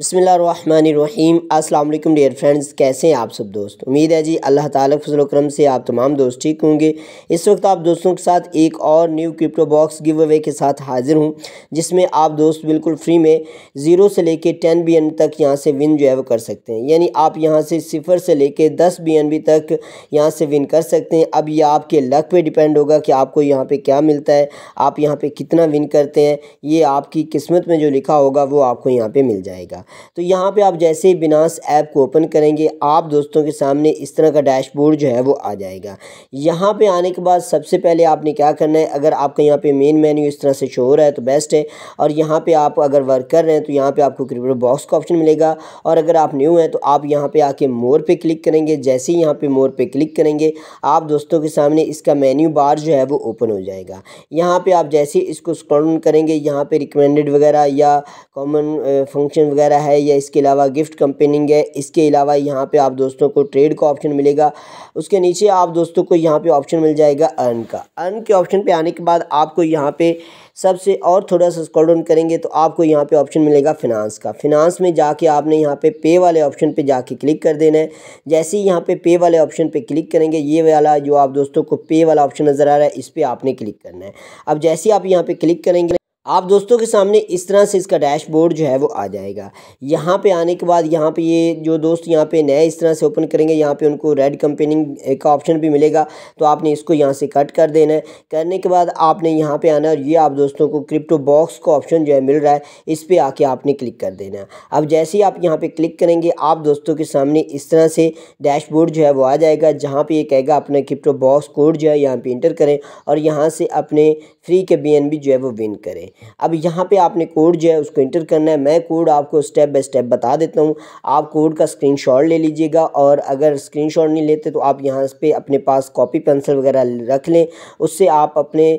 बसमीम् अस्सलाम वालेकुम dear friends कैसे हैं आप सब दोस्त उम्मीद है जी अल्लाह ताला फजल करम से आप तमाम दोस्त ठीक होंगे इस वक्त आप दोस्तों के साथ एक और new crypto box give away के साथ हाजिर हूं जिसमें आप दोस्त बिल्कुल फ्री में ज़ीरो से लेके टेन बी एन तक यहां से विन जो है वो कर सकते हैं यानी आप यहाँ से सिफर से ले कर दस बी एन बी तक यहाँ से विन कर सकते हैं अब यह आपके लक पर डिपेंड होगा कि आपको यहाँ पर क्या मिलता है आप यहाँ पर कितना विन करते हैं ये आपकी किस्मत में जो लिखा होगा वो आपको यहाँ पर मिल जाएगा जाएगा तो यहाँ पे आप जैसे ही बिनास ऐप को ओपन करेंगे आप दोस्तों के सामने इस तरह का डैशबोर्ड जो है वो आ जाएगा यहाँ पे आने के बाद सबसे पहले आपने क्या करना है अगर आपका यहाँ पे मेन मेन्यू इस तरह से शो हो रहा है तो बेस्ट है और यहाँ पर आप अगर वर्क कर रहे हैं तो यहाँ पर आपको क्रिप्टो बॉक्स का ऑप्शन मिलेगा और अगर आप न्यू हैं तो आप यहाँ पर आके मोर पर क्लिक करेंगे जैसे ही यहाँ पर मोर पर क्लिक करेंगे आप दोस्तों के सामने इसका मेन्यू बार जो है वो ओपन हो जाएगा यहाँ पर आप जैसे इसको स्क्रॉल करेंगे यहाँ पे रिकमेंडेड वगैरह या कॉमन फंक्शन वगैरह वगैरह है या इसके अलावा गिफ्ट कंपेनिंग है इसके अलावा यहाँ पे आप दोस्तों को ट्रेड का ऑप्शन मिलेगा उसके नीचे आप दोस्तों को यहाँ पे ऑप्शन मिल जाएगा अर्न का अर्न के ऑप्शन पे आने के बाद आपको यहाँ पे सबसे और थोड़ा सा स्कॉल डाउन करेंगे तो आपको यहाँ पे ऑप्शन मिलेगा फिनांस का फिनांस में जाके आपने यहाँ पे पे वाले ऑप्शन पे जाके क्लिक कर देना है जैसे ही यहाँ पे पे वाले ऑप्शन पे क्लिक करेंगे ये वाला जो आप दोस्तों को पे वाला ऑप्शन नज़र आ रहा है इस पर आपने क्लिक करना है अब जैसे ही आप यहाँ पे क्लिक करेंगे आप दोस्तों के सामने इस तरह से इसका डैशबोर्ड जो है वो आ जाएगा यहाँ पे आने के बाद यहाँ पे ये जो दोस्त यहाँ पे नए इस तरह से ओपन करेंगे यहाँ पे उनको रेड कंपेनिंग का ऑप्शन भी मिलेगा तो आपने इसको यहाँ से कट कर देना है करने के बाद आपने यहाँ पे आना और ये आप दोस्तों को क्रिप्टो बॉक्स का ऑप्शन जो है मिल रहा है इस पर आके आपने क्लिक कर देना है अब जैसे ही आप यहाँ पर क्लिक करेंगे आप दोस्तों के सामने इस तरह से डैशबोर्ड जो है वो आ जाएगा जहाँ पर ये कहेगा अपना क्रिप्टो बॉक्स कोड जो है यहाँ पर इंटर करें और यहाँ से अपने फ्री के बी जो है वो विन करें अब यहाँ पे आपने कोड जो है उसको इंटर करना है मैं कोड आपको स्टेप बाय स्टेप बता देता हूँ आप कोड का स्क्रीनशॉट ले लीजिएगा और अगर स्क्रीनशॉट नहीं लेते तो आप यहाँ पे अपने पास कॉपी पेंसिल वगैरह रख लें उससे आप अपने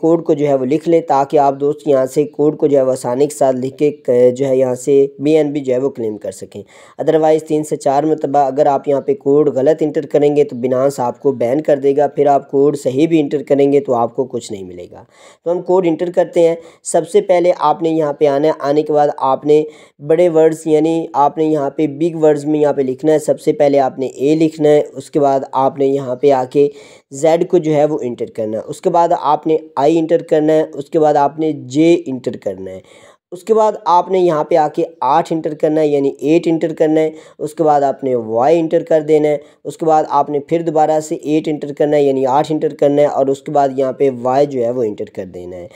कोड को जो है वो लिख लें ताकि आप दोस्त यहाँ से कोड को जो है वो आसानी के साथ लिख के जो है यहाँ से बी एन बी जो है वो क्लेम कर सकें अदरवाइज़ तीन से चार मरतबा अगर आप यहाँ पर कोड गलत इंटर करेंगे तो बिनास आपको बैन कर देगा फिर आप कोड सही भी इंटर करेंगे तो आपको कुछ नहीं मिलेगा तो हम कोड इंटर करते हैं सबसे पहले आपने यहाँ पे आना है आने के बाद आपने बड़े वर्ड्स यानी आपने यहाँ पे बिग वर्ड्स में यहाँ पे लिखना है सबसे पहले आपने ए लिखना है उसके बाद आपने यहाँ पे आके जेड को जो है वो इंटर करना है उसके बाद आपने आई इंटर करना है उसके बाद आपने जे इंटर करना है उसके बाद आपने यहाँ पे आके आठ इंटर करना है यानी एट इंटर करना है उसके बाद आपने वाई इंटर कर देना है उसके बाद आपने फिर दोबारा से एट इंटर करना है यानी आठ इंटर करना है और उसके बाद यहाँ पे वाई जो है वो इंटर कर देना है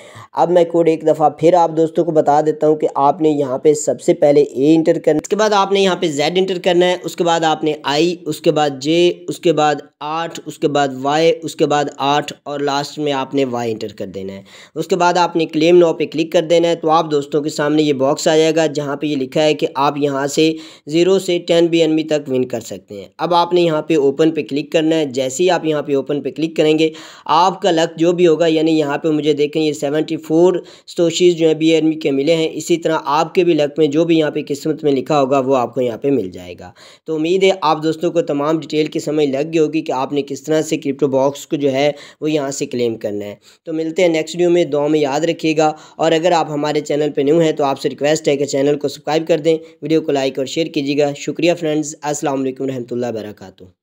अब मैं कोड एक दफ़ा फिर आप दोस्तों को बता देता हूँ कि आपने यहाँ पर सबसे पहले ए इंटर करना उसके बाद आपने यहाँ पर जेड इंटर करना है उसके बाद आपने आई उसके बाद जे उसके बाद आठ उसके बाद वाई उसके बाद आठ और लास्ट में आपने वाई इंटर कर देना है उसके बाद आपने क्लेम नाव पर क्लिक कर देना है तो आप दोस्तों के सामने ये बॉक्स आ जाएगा जहाँ पे ये लिखा है कि आप यहाँ से ज़ीरो से टेन बी तक विन कर सकते हैं अब आपने यहाँ पे ओपन पे क्लिक करना है जैसे ही आप यहाँ पे ओपन पे क्लिक करेंगे आपका लक जो भी होगा यानी यहाँ पे मुझे देखें ये सेवेंटी फोर स्टोशीज़ जो है बी के मिले हैं इसी तरह आपके भी लक में जो भी यहाँ पर किस्मत में लिखा होगा वो आपको यहाँ पर मिल जाएगा तो उम्मीद है आप दोस्तों को तमाम डिटेल की समझ लग गई होगी कि आपने किस तरह से क्रिप्टो बॉक्स को जो है वो यहाँ से क्लेम करना है तो मिलते हैं नेक्स्ट वीडियो में दो में याद रखिएगा और अगर आप हमारे चैनल पर न्यू हैं तो आपसे रिक्वेस्ट है कि चैनल को सब्सक्राइब कर दें वीडियो को लाइक और शेयर कीजिएगा शुक्रिया फ्रेंड्स असल वरहमल वर्का